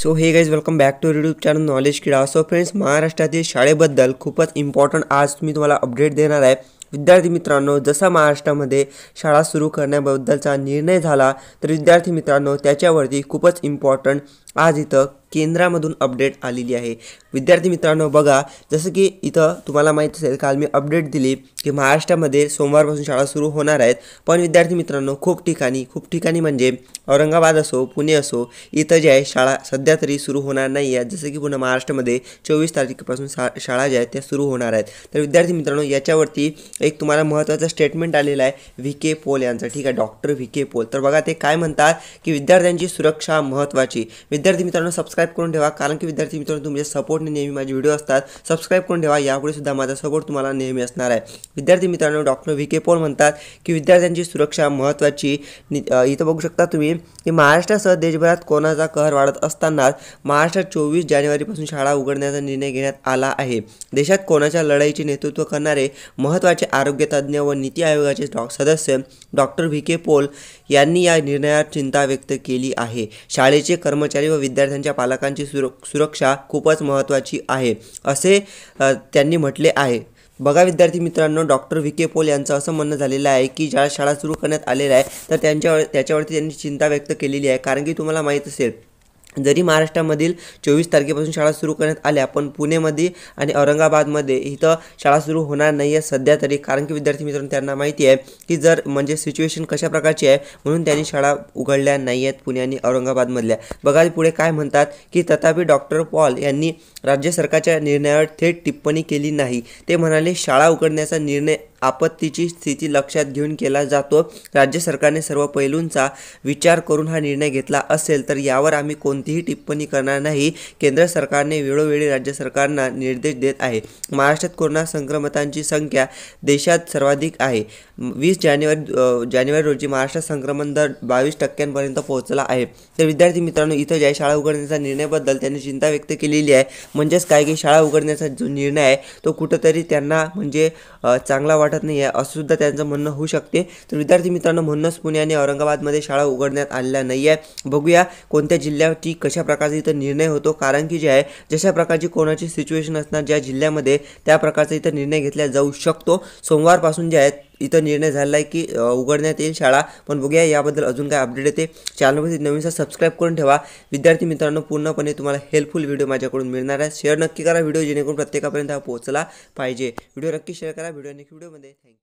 so hey guys welcome back to YouTube channel knowledge Krida so friends महाराष्ट्रातील शाळेबद्दल खूपच important आज मी तुम्हाला अपडेट देणार आहे विद्यार्थी मित्रांनो जसा महाराष्ट्रामध्ये शाळा सुरू करण्याबद्दलचा निर्णय झाला तर विद्यार्थी मित्रांनो त्याच्यावरती खूपच इम्पॉर्टंट आज इथं केंद्रामधून अपडेट आलेली आहे विद्यार्थी मित्रांनो बघा जसं की इथं तुम्हाला माहीत असेल काल मी अपडेट दिली की महाराष्ट्रामध्ये सोमवारपासून शाळा सुरू होणार आहेत पण विद्यार्थी मित्रांनो खूप ठिकाणी खूप ठिकाणी म्हणजे औरंगाबाद असो पुणे असो इथं जे आहे शाळा सध्या तरी सुरू होणार नाही आहेत जसं की पुन्हा महाराष्ट्रामध्ये चोवीस तारखेपासून शा शाळा ज्या आहेत त्या सुरू होणार आहेत तर विद्यार्थी मित्रांनो याच्यावरती एक तुम्हाला महत्त्वाचा स्टेटमेंट आलेला आहे व्ही के पोल यांचा ठीक आहे डॉक्टर व्ही के पोल तर बघा ते काय म्हणतात की विद्यार्थ्यांची सुरक्षा महत्त्वाची विद्या विद्यार्थी मित्रांनो सबस्क्राईब करून ठेवा कारण की विद्यार्थी मित्रांनो तुमच्या सपोर्टने नेहमी माझे व्हिडिओ असतात सबस्क्राईब करून ठेवा यापुढे सुद्धा माझा सपोर्ट तुम्हाला नेहमी असणार आहे विद्यार्थी मित्रांनो डॉक्टर व्ही के पोल म्हणतात की विद्यार्थ्यांची सुरक्षा महत्त्वाची इथं बघू शकता तुम्ही की महाराष्ट्रासह देशभरात कोणाचा कहर वाढत असतानाच महाराष्ट्रात चोवीस जानेवारीपासून शाळा उघडण्याचा निर्णय घेण्यात आला आहे देशात कोणाच्या लढाईचे नेतृत्व करणारे महत्त्वाचे आरोग्यतज्ज्ञ व नीती आयोगाचे डॉ सदस्य डॉक्टर व्ही के पोल यांनी या निर्णयात चिंता व्यक्त केली आहे शाळेचे कर्मचारी व विद्यार्थ्यांच्या पालकांची सुरक्षा खूपच महत्त्वाची आहे असे त्यांनी म्हटले आहे बघा विद्यार्थी मित्रांनो डॉक्टर व्ही के पोल यांचं असं म्हणणं झालेलं आहे की ज्या शाळा सुरू करण्यात आलेल्या आहे तर त्यांच्या त्याच्यावरती त्यांनी चिंता व्यक्त केलेली आहे कारण की तुम्हाला माहीत असेल जरी महाराष्ट्रामधील चोवीस तारखेपासून शाळा सुरू करण्यात आल्या पण पुणेमध्ये आणि औरंगाबादमध्ये इथं शाळा सुरू होणार नाही आहे सध्या तरी कारण की विद्यार्थी मित्रांनो त्यांना माहिती आहे की जर म्हणजे सिच्युएशन कशा प्रकारची आहे म्हणून त्यांनी शाळा उघडल्या नाही आहेत पुणे आणि औरंगाबादमधल्या बघा पुढे काय म्हणतात की तथापि डॉक्टर पॉल यांनी राज्य सरकारच्या निर्णयावर थेट टिप्पणी केली नाही ते म्हणाले शाळा उघडण्याचा निर्णय आपत्तीची स्थिती लक्षात घेऊन केला जातो राज्य सरकारने सर्व पैलूंचा विचार करून हा निर्णय घेतला असेल तर यावर आम्ही कोणतीही टिप्पणी करणार नाही केंद्र सरकारने वेळोवेळी राज्य सरकारना निर्देश देत आहे महाराष्ट्रात कोरोना संक्रमितांची संख्या देशात सर्वाधिक आहे वीस जानेवारी जानेवारी रोजी महाराष्ट्रात संक्रमण दर बावीस टक्क्यांपर्यंत पोहोचला आहे तर विद्यार्थी मित्रांनो इथं ज्या शाळा उघडण्याचा निर्णयाबद्दल त्यांनी चिंता व्यक्त केलेली आहे म्हणजेच काय की शाळा उघडण्याचा जो निर्णय आहे तो कुठंतरी त्यांना म्हणजे चांगला वाटत वाटत नाही आहे असं सुद्धा त्यांचं म्हणणं होऊ शकते तर विद्यार्थी मित्रांनो म्हणूनच पुणे आणि औरंगाबादमध्ये शाळा उघडण्यात आलेल्या नाही आहे बघूया कोणत्या जिल्ह्याची कशा प्रकारचा इथं निर्णय होतो कारण की जे आहे जशा प्रकारची कोणाची सिच्युएशन असणार ज्या जिल्ह्यामध्ये त्या प्रकारचा इथं निर्णय घेतला जाऊ शकतो सोमवारपासून जे आहेत इथं निर्णय है कि की शाला येईल शाळा पण बघूया याबद्दल अजून काय अपडेट येते चॅनलमध्ये नवीनसा सबस्क्राईब करून ठेवा विद्यार्थी मित्रांनो पूर्णपणे तुम्हाला हेल्पफुल व्हिडिओ माझ्याकडून मिळणार आहे शेअर नक्की करा वीडियो जेणेकरून प्रत्येकापर्यंत हा पोहोचला पाहिजे व्हिडिओ नक्की शेयर करा वीडियो व्हिडिओ नेक्स्ट व्हिडिओमध्ये थँक्यू